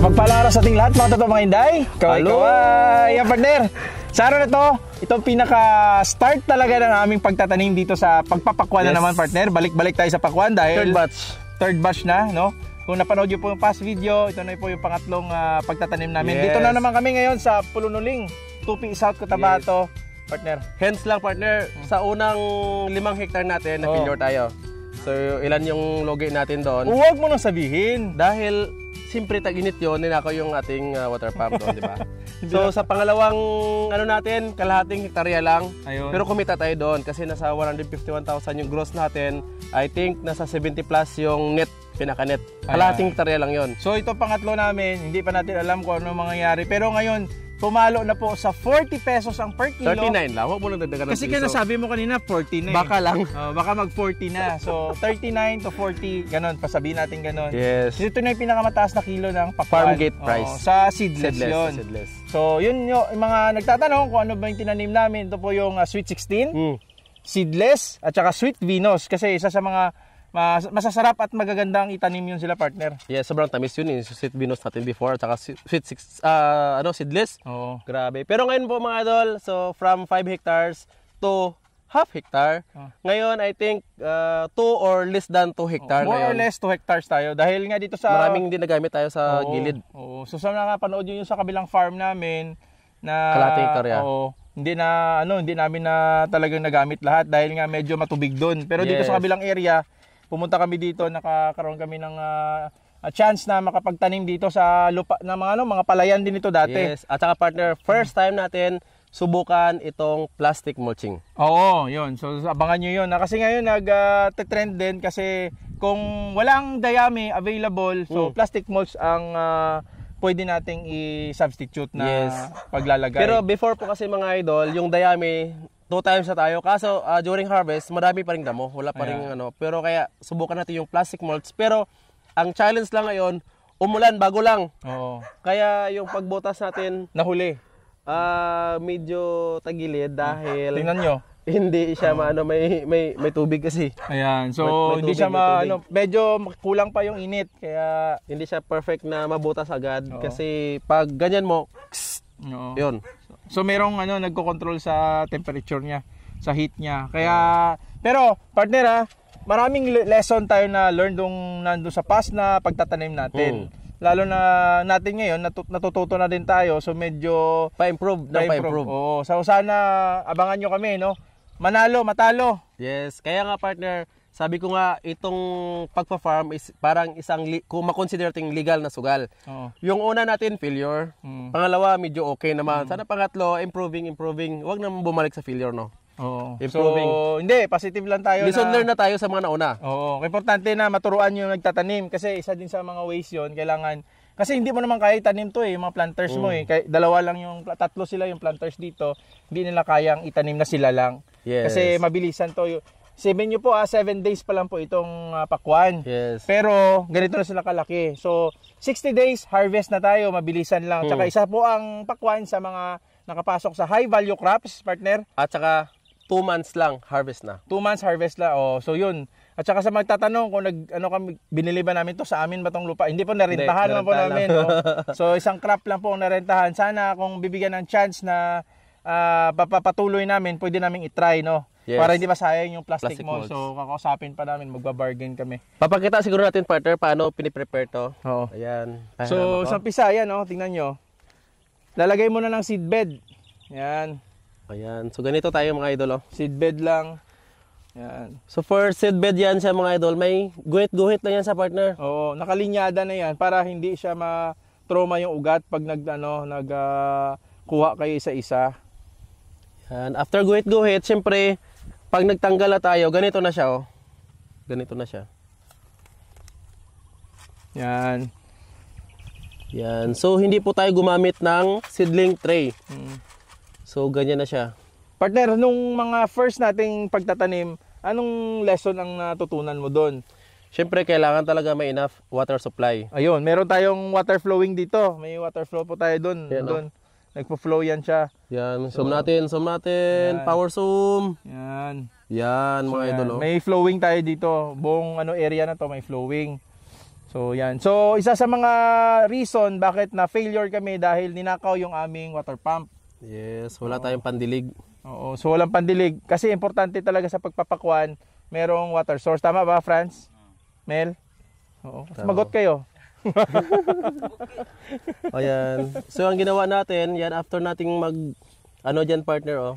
Mapagpalaro sa ating lahat mga totoo mga inday. Kaway kaway. Yan partner. Sa araw na to, itong pinaka-start talaga ng aming pagtatanim dito sa pagpapakwan yes. na naman partner. Balik-balik tayo sa pakwan dahil... Third batch. Third batch na, no? Kung napanood nyo po yung past video, ito na po yung pangatlong uh, pagtatanim namin. Yes. Dito na naman kami ngayon sa Pulunuling, Tupi South Cotabato. Yes. Partner. Hence lang partner, hmm. sa unang limang hektar natin, oh. na-failure tayo. So ilan yung logi natin doon? Huwag mo nang sabihin. Dahil siyempre taginit init yun, ninakaw yung ating uh, water pump doon, di ba? so sa pangalawang ano natin, kalahating hektarya lang. Ayun. Pero kumita tayo doon kasi nasa 151,000 yung gross natin. I think nasa 70 plus yung net pinaka-net. Kalahating hektarya lang yon. So ito pangatlo namin, hindi pa natin alam kung ano mangyayari. Pero ngayon, pumalo na po sa 40 pesos ang per kilo. 39 lang, huwag mo nang dagdagan ng Kasi kaya sabi mo kanina 49. Baka lang. Oh, baka mag 40 na. So 39 to 40, ganun, pasabihin natin ganun. Yes. Ito na yung pinakamataas na kilo ng pakwan. Farm gate oh, price. Oh, sa seedless, seedless yun. Seedless. So yun yung mga nagtatanong kung ano ba yung tinanim namin. Ito po yung uh, Sweet 16, mm. seedless, at saka Sweet Venus. Kasi isa sa mga mas, masasarap at magagandang itanim yun sila partner. Yeah, sobrang tamis yun yung eh. sweet binos natin before at saka sweet six, uh, ano, seedless. Oo. Grabe. Pero ngayon po mga idol, so from 5 hectares to half hectare. Oh. Ngayon, I think 2 uh, ah, or less than 2 hectare oh, More ngayon. or less 2 hectares tayo. Dahil nga dito sa... Maraming din nagamit tayo sa oh, gilid. Oh. So sa mga panood yun sa kabilang farm namin na... Kalate hectare yan. Oh, hindi na ano hindi namin na talagang nagamit lahat dahil nga medyo matubig doon. Pero yes. dito sa kabilang area, pumunta kami dito, nakakaroon kami ng uh, a chance na makapagtanim dito sa lupa ng mga ano, mga palayan din ito dati. Yes. At saka partner, first time natin subukan itong plastic mulching. Oo, yun. So abangan niyo yun. kasi ngayon nag-trend din kasi kung walang dayami available, so mm. plastic mulch ang uh, pwede nating i-substitute na yes. paglalagay. Pero before po kasi mga idol, yung dayami two times na tayo. Kaso uh, during harvest, madami pa rin damo. Wala pa rin yeah. ano. Pero kaya subukan natin yung plastic molds. Pero ang challenge lang ngayon, umulan bago lang. Oo. Kaya yung pagbutas natin nahuli. Ah, uh, medyo tagilid dahil Tingnan nyo. Hindi siya uh, ano may may may tubig kasi. Ayan. So may, may tubig, hindi siya maano medyo kulang pa yung init kaya hindi siya perfect na mabutas agad Oo. kasi pag ganyan mo kss, Oo. Yun. So merong ano nagko-control sa temperature niya, sa heat niya. Kaya pero partner ha, maraming lesson tayo na learn dong nandoon sa past na pagtatanim natin. Hmm. Lalo na natin ngayon natut- natututo na din tayo so medyo pa-improve na pa-improve. Oo, so sana abangan nyo kami no. Manalo, matalo. Yes, kaya nga partner, sabi ko nga, itong pagpa-farm is parang isang, li- kung makonsider natin legal na sugal. Oo. Yung una natin, failure. Mm. Pangalawa, medyo okay naman. Mm. Sana pangatlo, improving, improving. Huwag naman bumalik sa failure, no? Oo. Improving. So, hindi, positive lang tayo Listen na... learn na tayo sa mga nauna. Oo. Importante na maturuan yung nagtatanim kasi isa din sa mga ways yon kailangan kasi hindi mo naman kaya itanim to eh, yung mga planters mm. mo hmm. eh. Kaya, dalawa lang yung, tatlo sila yung planters dito. Hindi nila kayang itanim na sila lang. Yes. Kasi mabilisan to. Save nyo po ah, 7 days pa lang po itong uh, pakwan. Yes. Pero ganito na sila kalaki. So 60 days harvest na tayo, mabilisan lang. Hmm. Tsaka isa po ang pakwan sa mga nakapasok sa high value crops, partner. At saka 2 months lang harvest na. 2 months harvest na. Oh, so yun. At saka sa magtatanong kung nag ano kami binili ba namin to sa amin ba tong lupa? Hindi po narentahan lang po namin. Lang. no? Oh. So isang crop lang po ang narentahan. Sana kung bibigyan ng chance na uh, papapatuloy namin, pwede namin i-try no. Yes. Para hindi masayang yung plastic, plastic mo. Molds. So, kakausapin pa namin, magbabargain kami. Papakita siguro natin, partner, paano piniprepare to. Oo. Ayan. So, ano sa pisa, ayan, oh, tingnan nyo. Lalagay muna ng seedbed. Ayan. Ayan. So, ganito tayo mga idol, oh. Seedbed lang. Ayan. So, for seedbed yan siya mga idol. May guhit-guhit lang yan sa partner. Oo. Nakalinyada na yan para hindi siya ma-trauma yung ugat pag nag, ano, nag, uh, kuha kayo isa-isa. Yan. After guhit-guhit, syempre, pag nagtanggal na tayo, ganito na siya oh. Ganito na siya. Yan. Yan. So hindi po tayo gumamit ng seedling tray. Hmm. So ganyan na siya. Partner, nung mga first nating pagtatanim, anong lesson ang natutunan mo doon? Siyempre, kailangan talaga may enough water supply. Ayun, meron tayong water flowing dito. May water flow po tayo doon. Doon. Nagpo-flow yan siya. Yan, so, zoom natin, zoom natin. Yan. Power zoom. Yan. Yan, mga yan. idol. Oh. May flowing tayo dito. Buong ano area na to, may flowing. So, yan. So, isa sa mga reason bakit na failure kami dahil ninakaw yung aming water pump. Yes, wala Oo. tayong pandilig. Oo, so walang pandilig. Kasi importante talaga sa pagpapakuan, merong water source. Tama ba, Franz? Mel? Oo. Magot kayo. Ayan. So ang ginawa natin, yan after nating mag ano diyan partner oh.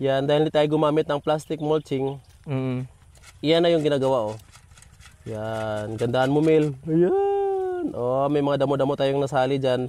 Yan dahil tayo gumamit ng plastic mulching. Mm. Yan na yung ginagawa oh. Yan, gandaan mo mil. Ayan. Oh, may mga damo-damo tayong nasali diyan.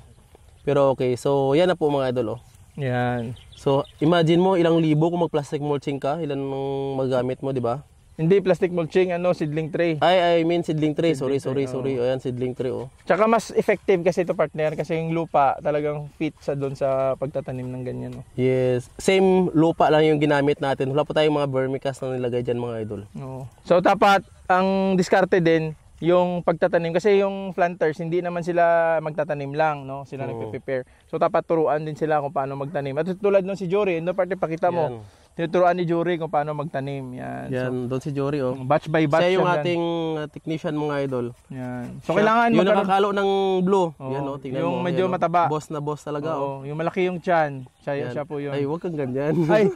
Pero okay. So yan na po mga idol oh. Yan. So imagine mo ilang libo kung mag plastic mulching ka, ilan ang magamit mo, di ba? Hindi, plastic mulching, ano, seedling tray. Ay, I mean seedling tray. Seedling sorry, tray, sorry, oh. sorry. Ayan, seedling tray, oh. Tsaka mas effective kasi ito, partner, kasi yung lupa talagang fit sa doon sa pagtatanim ng ganyan, oh. Yes. Same lupa lang yung ginamit natin. Wala po tayong mga vermicast na nilagay diyan mga idol. Oo. Oh. So, dapat, ang diskarte din, yung pagtatanim kasi yung planters hindi naman sila magtatanim lang no sila oh. nagpe-prepare so dapat turuan din sila kung paano magtanim at tulad nung si Jory no parte pakita Yan. mo Tinuturuan ni Jury kung paano magtanim. Yan. Yan, so, doon si Jury oh. Batch by batch. Siya yung yan. ating uh, technician mga idol. Yan. So, so kailangan yung magkaroon... nakakalo ng blue. Oh, yan oh, tingnan yung mo. Yung medyo yan, oh. mataba. Boss na boss talaga oh. oh. Yung malaki yung chan. Siya, yan. siya po yun. Ay, wag kang ganyan. Ay.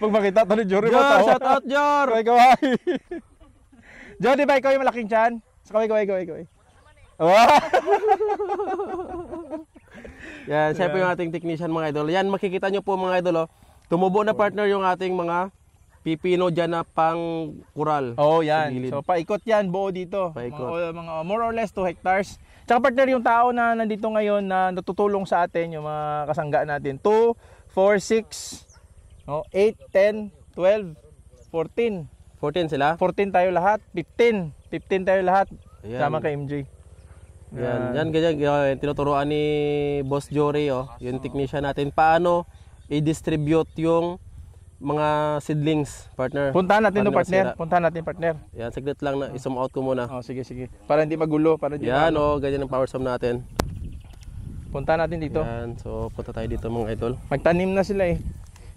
Pag makita to ni Jury, Jor, shout out Jor. Kawai kawai. Jor, di ba ikaw yung malaking chan? So, kawai kawai kawai kawai. Oh. Yan, syempre yung ating technician mga idol. Yan, makikita nyo po mga idol, oh. tumubo na partner yung ating mga pipino dyan na pang kural. Oh, yan. So, paikot yan, buo dito. Paikot. Mga, mga, more or less 2 hectares. Tsaka partner, yung tao na nandito ngayon na natutulong sa atin, yung mga kasangga natin. 2, 4, 6, oh, 8, 10, 12, 14. 14 sila? 14 tayo lahat. 15. 15 tayo lahat. Ayan. Sama kay MJ. Yan, yan ganyan, yung eh, tinuturuan ni Boss Jory oh, yung technician natin paano i-distribute yung mga seedlings, partner. Puntahan natin partner, partner. Sira. Puntahan natin, partner. Yan, saglit lang na. Ah. isum out ko muna. Oh, sige, sige. Para hindi magulo. Para hindi Yan, magulo. oh, ganyan ang power sum natin. Puntahan natin dito. Yan, so punta tayo dito mga idol. Magtanim na sila eh.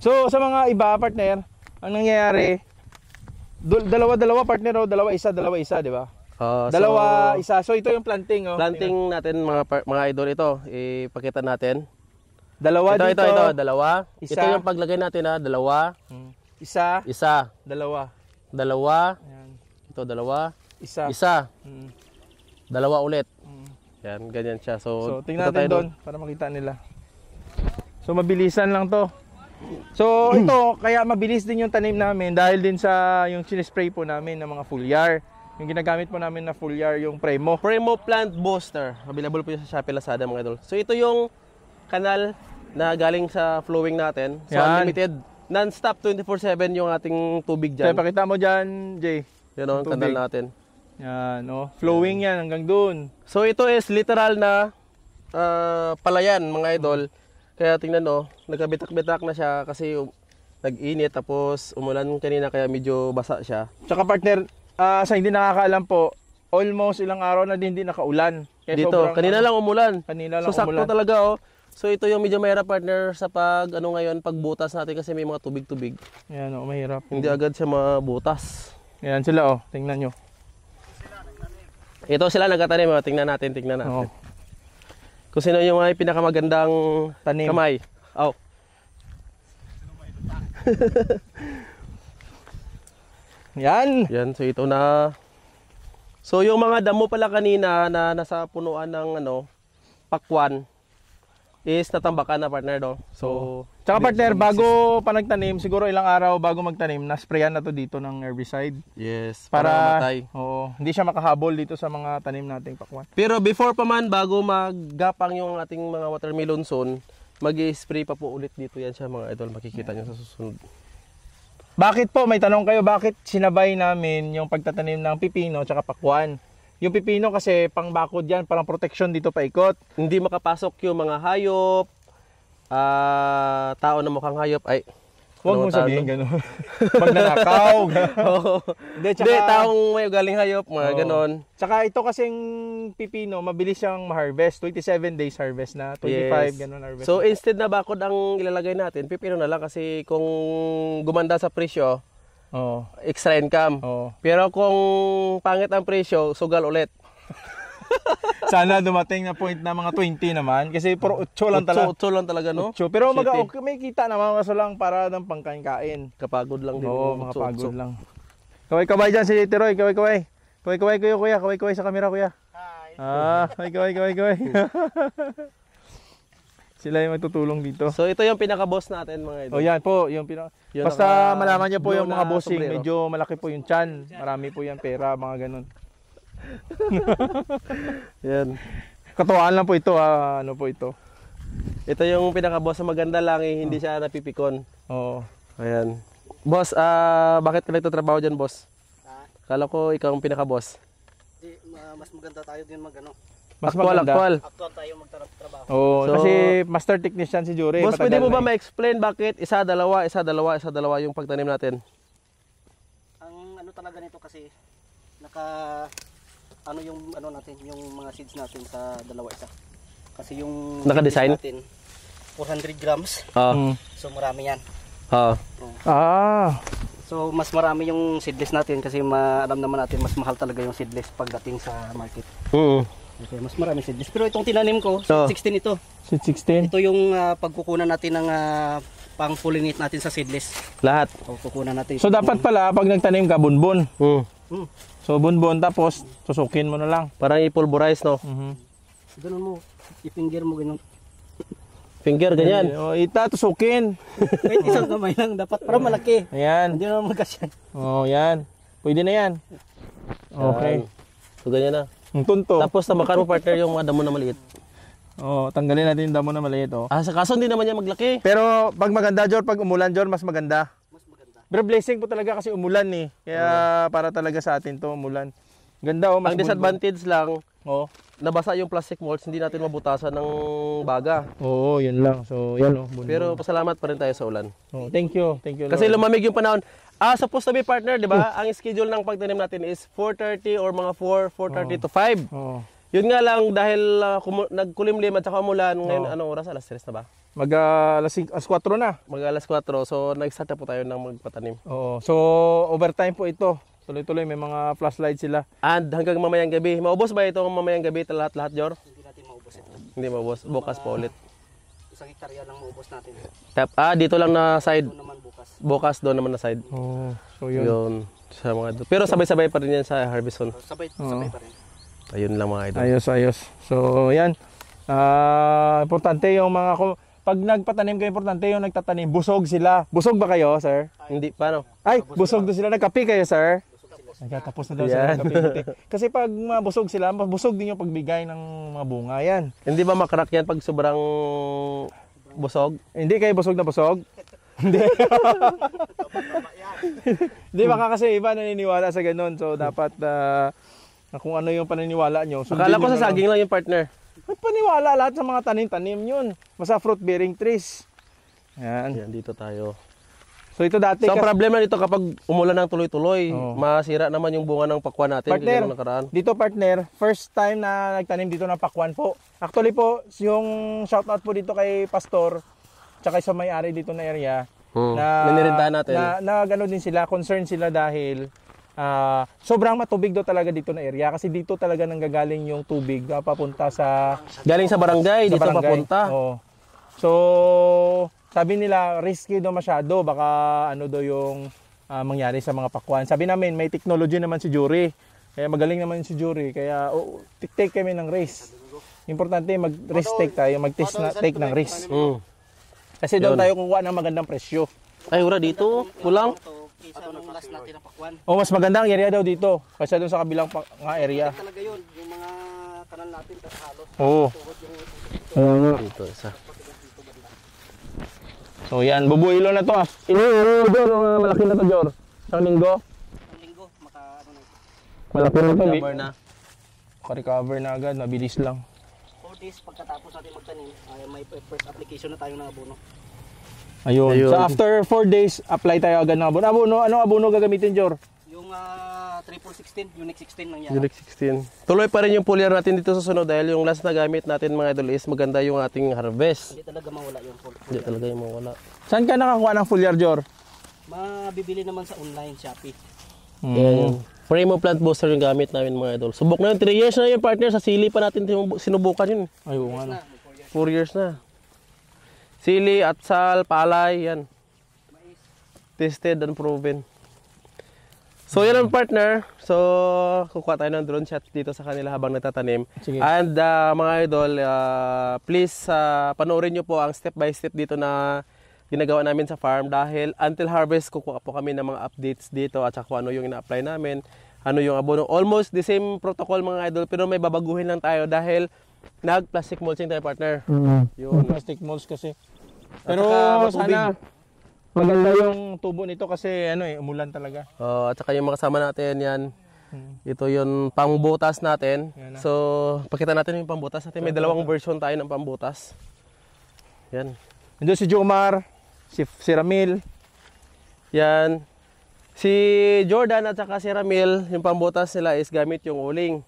So, sa mga iba, partner, ang nangyayari, dalawa-dalawa, partner, oh, dalawa-isa, dalawa-isa, di ba? Uh, Dalawa, so, isa. So ito yung planting. Oh. Planting natin mga mga idol ito. Ipakita natin. Dalawa ito, dito. Ito, ito, dalawa. Isa. Ito yung paglagay natin ha, ah. dalawa. Hmm. Isa. Isa. Dalawa. Dalawa. Ayan. Ito, dalawa. Isa. Isa. Hmm. Dalawa ulit. Hmm. Yan, ganyan siya. So, so tingnan natin doon para makita nila. So mabilisan lang to. So ito, kaya mabilis din yung tanim namin dahil din sa yung sinispray po namin ng mga foliar. Yung ginagamit po namin na full year, yung Premo. Premo Plant Booster. Available po yun sa Shopee Lazada mga idol. So ito yung kanal na galing sa flowing natin. So Yan. unlimited. Non-stop 24-7 yung ating tubig dyan. Kaya pakita mo dyan, Jay. Yan o, ang kanal natin. Yan, oh. Flowing yan hanggang doon. So ito is literal na ah, palayan mga idol. Kaya tingnan no, oh, nagkabitak-bitak na siya kasi um, nag-init tapos umulan kanina kaya medyo basa siya. Tsaka partner, uh, sa hindi nakakaalam po, almost ilang araw na din hindi nakaulan. Kaya Dito, sobrang, kanina ano, lang umulan. Kanina lang so, umulan. So sakto talaga oh. So ito yung medyo mahirap partner sa pag ano ngayon pagbutas natin kasi may mga tubig-tubig. Ayan oh, mahirap. Hindi agad siya mabutas. Ayun sila oh, tingnan niyo. Ito sila nagtatanim, oh. tingnan natin, tingnan natin. Oo. Kung sino yung may pinakamagandang Tanim. kamay. Oh. Yan. Yan, so ito na. So yung mga damo pala kanina na nasa punuan ng ano, pakwan is natambakan na partner do. So, oh. tsaka partner bago pa nagtanim, siguro ilang araw bago magtanim, na-sprayan na to dito ng herbicide. Yes, para, para matay. Oo, hindi siya makahabol dito sa mga tanim nating pakwan. Pero before pa man bago maggapang yung ating mga watermelon soon, mag-spray pa po ulit dito yan siya mga idol, makikita yeah. niyo sa susunod. Bakit po, may tanong kayo, bakit sinabay namin yung pagtatanim ng pipino at pakwan? Yung pipino kasi pangbakod yan, parang protection dito paikot. Hindi makapasok yung mga hayop, uh, tao na mukhang hayop, ay Huwag mo ano, sabihin gano'n. Pag nanakaw. Hindi, tsaka... taong may galing hayop, mga oh. gano'n. Tsaka ito kasing pipino, mabilis siyang ma-harvest. 27 days harvest na, 25, yes. gano'n harvest. So, na. instead na bakod ang ilalagay natin, pipino na lang kasi kung gumanda sa presyo, oh. extra income. Oh. Pero kung pangit ang presyo, sugal ulit. Sana dumating na point na mga 20 naman. Kasi pero 8 lang talaga. 8 lang talaga, no? 8. Pero mag okay, may kita naman. Kaso lang para ng pangkain-kain. Kapagod lang din. Oo, mga pagod lang. Kaway-kaway dyan si Tiroy. Kaway-kaway. Kaway-kaway kuya, kuya. Kaway-kaway sa camera, kuya. Hi. Ah, kaway-kaway, kaway-kaway. Sila yung magtutulong dito. So ito yung pinaka-boss natin mga idol. Oh yan po, yung pinaka yun Basta naka, malaman niyo po yung mga bossing, sombrero. medyo malaki po yung chan. Marami po yan pera, mga ganun. Yan. Katuwaan lang po ito, ah, ano po ito. Ito yung pinaka-boss na maganda lang eh, hindi oh. siya napipikon. Oo. Ayan. Boss, ah, bakit ka nagtatrabaho dyan, boss? Ha? Kala ko ikaw ang pinaka-boss. Di, mas maganda tayo din magano. Mas actual, maganda. actual. Actual tayo magtatrabaho. Oo, So- kasi master technician si Jure. boss, pwede mo ba eh. ma-explain bakit isa, dalawa, isa, dalawa, isa, dalawa yung pagtanim natin? Ang ano talaga nito kasi naka ano yung ano natin, yung mga seeds natin sa dalawa isa. Kasi yung naka-design natin 400 grams. Oh. So marami yan. Oh. oh. Ah. So mas marami yung seedless natin kasi ma alam naman natin mas mahal talaga yung seedless pagdating sa market. Oo. Hmm. Okay, mas marami seedless. Pero itong tinanim ko, so, 16 ah. ito. Seed 16. Ito yung uh, pagkukunan natin ng uh, pang-pollinate natin sa seedless. Lahat. O, kukunan natin. So dapat pala pag nagtanim ka bunbon. Oo. Mm. Hmm. So bunbon tapos susukin mo na lang. Parang i-pulverize no? Mhm. Ganun mo, i-finger mo ganun. Finger ganyan. Eh, o oh, ita tusukin. Kahit isang kamay lang dapat para malaki. Ayan. Hindi naman magkasya. Oh, yan. Pwede na yan. Okay. So ganyan na. Ang tunto. Tapos tamakan mo partner yung damo na maliit. Oh, tanggalin natin yung damo na maliit oh. Ah, sa kaso hindi naman yan maglaki. Pero pag maganda Jor, pag umulan Jor, mas maganda. Pero blessing po talaga kasi umulan eh. Kaya para talaga sa atin to umulan. Ganda oh, mas Ang bulbul. disadvantage lang, Oh. nabasa yung plastic molds, hindi natin mabutasan ng baga. Oo, yun lang. So, yan oh. bulbul. Pero pasalamat pa rin tayo sa ulan. Oh, thank you. Thank you. Kasi lumamig yung panahon. Ah, supposed to be partner, di ba? Oh. Ang schedule ng pagtanim natin is 4.30 or mga 4, 4.30 to 5. Oh. Yun nga lang dahil ah, kumu- nagkulimlim at saka umulan, ngayon oh. anong oras? Alas 3 na ba? Mag uh, alas, alas 4 na. Mag alas 4. So nag-start na po tayo ng magpatanim. Oo. So overtime po ito. Tuloy-tuloy may mga flashlight sila. And hanggang mamayang gabi. Maubos ba ito mamayang gabi lahat-lahat, Jor? Hindi natin maubos ito. Hindi maubos. Bukas pa ulit. Isang hektarya lang maubos natin. Tap. Ah, dito lang na side. Doon naman bukas. Bukas doon naman na side. Oo. So yun. yun. Sa mga Pero sabay-sabay pa rin yan sa Harbison. Oh, sabay, sabay pa rin. Ayun lang mga idol. Ayos, ayos. So yan. Ah, uh, importante yung mga pag nagpatanim kayo, importante yung nagtatanim. Busog sila. Busog ba kayo, sir? Hindi, paano? Ay, busog na sila. Nagkapi kayo, sir? Nagkatapos na daw sila ng kape. Kasi pag mabusog sila, mabusog din yung pagbigay ng mga bunga yan. Hindi ba makrak yan pag sobrang busog? Hindi kayo busog na busog? Hindi. Hindi, baka kasi iba naniniwala sa ganun. So, dapat ah, kung ano yung paniniwala nyo. sundin Akala ko sa saging lang yung partner. Nagpaniwala lahat ng mga tanim-tanim yun. Basta fruit-bearing trees. Ayan. Yan, dito tayo. So ito dati. So problema nito kapag umulan ng tuloy-tuloy, oh. masira naman yung bunga ng pakwan natin. Partner, nakaraan. dito partner, first time na nagtanim dito ng pakwan po. Actually po, yung shoutout po dito kay Pastor, tsaka sa may-ari dito na area, hmm. na, na natin. Na, na gano din sila, concerned sila dahil uh, sobrang matubig daw talaga dito na area kasi dito talaga nanggagaling yung tubig na ah, papunta sa galing sa barangay sa dito barangay. papunta. Oo. So sabi nila risky daw masyado baka ano daw yung uh, mangyari sa mga pakwan. Sabi namin may technology naman si Jury. Kaya magaling naman si Jury kaya oh, take kami ng risk. Importante mag-risk take tayo, mag-test na take ng risk. Mm. Kasi doon tayo kukuha ng magandang presyo. Ay, ura dito, kulang kaysa Ato nung last natin ang pakwan. Oh, mas maganda ang area daw dito kaysa doon sa kabilang pa, nga area. Ito talaga yun, yung mga kanal natin tas halos. Oo. Oo nga. Dito, isa. So yan, bubuhilo na to ah. Ilo, ano, ano, Jor, ah, malaki na to Jor. Sa linggo. Sa linggo, maka ano na ito. Malaki na to. Recover na. Maka-recover na agad, mabilis lang. 4 days pagkatapos natin magtanim, ay may first application na tayo ng abono. Ayun. Ayun. So after 4 days, apply tayo agad ng abono. Abono, anong abono gagamitin, Jor? Yung uh, ah, 3416, Unix 16 nangyari. Unix 16. Tuloy pa rin yung foliar natin dito sa sunod dahil yung last na gamit natin mga idol is maganda yung ating harvest. Hindi talaga mawala yung foliar. Hindi talaga yung mawala. Saan ka nakakuha ng foliar, Jor? Mabibili naman sa online, Shopee. Mm. yung Primo Plant Booster yung gamit namin mga idol. Subok na yung 3 years na yung partner. Sa sili pa natin sinubukan yun. Ay, oo nga. 4 years na. Sili, atsal, palay, yan. Tested and proven. So, yan ang partner. So, kukuha tayo ng drone shot dito sa kanila habang natatanim. Sige. And uh, mga idol, uh, please uh, panoorin nyo po ang step by step dito na ginagawa namin sa farm dahil until harvest kukuha po kami ng mga updates dito at saka ano yung ina-apply namin, ano yung abono. Almost the same protocol mga idol pero may babaguhin lang tayo dahil Nag-plastic mulching tayo, partner. Mm. Mm-hmm. Yung plastic mulch kasi. Pero sana maganda mm-hmm. yung tubo nito kasi ano eh, umulan talaga. Oh, at saka yung makasama natin yan. Mm-hmm. Ito yung pangbutas natin. So, pakita natin yung pangbutas natin. May dalawang version tayo ng pambutas. Yan. Nandiyan si Jomar, si, si Ramil. Yan. Si Jordan at saka si Ramil, yung pambutas nila is gamit yung uling.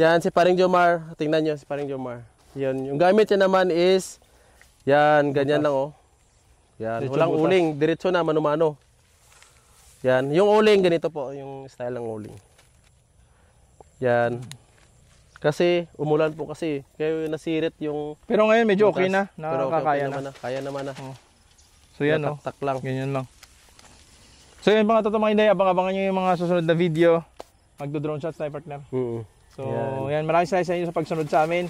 Yan si Paring Jomar. Tingnan niyo si Paring Jomar. Yan. Yung gamit niya naman is, yan, ganyan lang oh. Yan. Diretso Walang uling. Diretso na, mano-mano. Yan. Yung uling, ganito po. Yung style ng uling. Yan. Kasi, umulan po kasi. Kaya nasirit yung... Pero ngayon medyo okay na. nakakaya okay, okay na. na. Kaya naman na. Oh. So yan oh. Nataktak lang. Ganyan lang. So yun mga totoo mga inday, abang-abangan nyo yung mga susunod na video. Magdo-drone shots, sniper partner. Oo. So, yan. yan. Maraming salamat sa inyo sa pagsunod sa amin.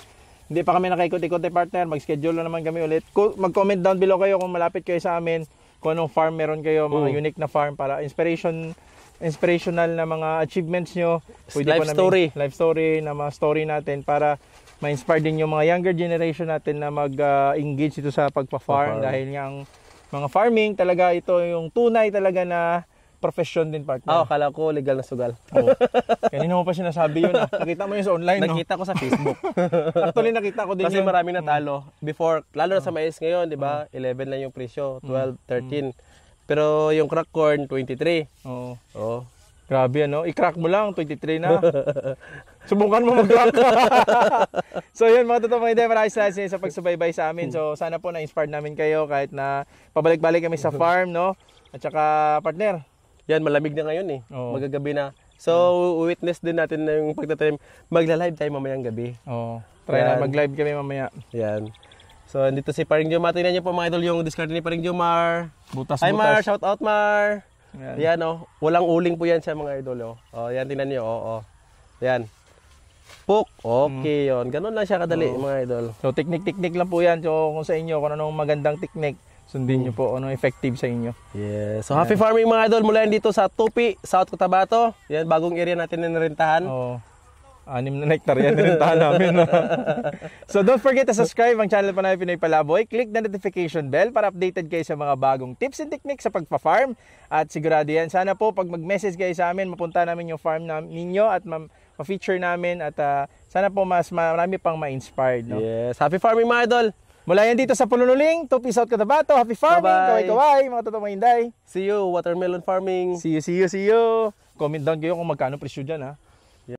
Hindi pa kami nakaikot-ikot eh, partner. Mag-schedule na naman kami ulit. Mag-comment down below kayo kung malapit kayo sa amin. Kung anong farm meron kayo. Mga Oo. unique na farm para inspiration inspirational na mga achievements nyo. Life namin, story. Life story na mga story natin para ma-inspire din yung mga younger generation natin na mag-engage uh, ito sa pagpa-farm. Pagpa-farm. Dahil nga ang mga farming talaga ito yung tunay talaga na profession din partner. Oo, oh, kala ko legal na sugal. Oo. Kanina mo pa sinasabi yun. Ah. Nakita mo yun sa online, Nakita no? ko sa Facebook. Actually, nakita ko din Kasi yun. na talo. Mm. Before, lalo na sa mm. mais ngayon, di ba? 11 mm. lang yung presyo. 12, 13. Pero yung crack corn, 23. Oo. Oo. Grabe ano, i-crack mo lang, 23 na. Subukan mo mag-crack. so yun mga totoo mga hindi, maraming salamat sa pagsubaybay sa amin. So sana po na-inspired namin kayo kahit na pabalik-balik kami sa farm, no? At saka partner, yan, malamig na ngayon eh. Oo. Magagabi na. So, witness din natin na yung pagtatrim. Magla-live tayo mamayang gabi. Oo. Try Yan. na, mag-live kami mamaya. Yan. So, andito si Paring Jomar. Tingnan niyo po mga idol yung discard ni Paring Jomar. Butas, Hi Mar, shout out Mar. Yan. Yan oh. Walang uling po yan sa mga idol oh. Oh, yan tingnan niyo. Oo. Oh, oh. Yan. Puk. Okay mm. 'yon. Ganun lang siya kadali, Oo. mga idol. So, technique-technique lang po yan. So, kung sa inyo, kung anong magandang technique, Sundin niyo po ano effective sa inyo. Yes. So happy Ayan. farming mga idol mula yan dito sa Tupi, South Cotabato. Yan bagong area natin na narintahan. Oo. Anim na hectare yan narintahan namin. No? so don't forget to subscribe ang channel pa namin Pinoy Palaboy. Click the notification bell para updated kayo sa mga bagong tips and techniques sa pagpa-farm. At sigurado yan. Sana po pag mag-message kayo sa amin, mapunta namin yung farm namin ninyo at ma- ma-feature namin at uh, sana po mas marami pang ma-inspired. No? Yes. Happy farming mga idol! Mula yan dito sa Pulunuling, to peace out Cotabato. Happy farming, kaway-kaway, mga totoong mahinday. See you, watermelon farming. See you, see you, see you. Comment down kayo kung magkano presyo dyan ha.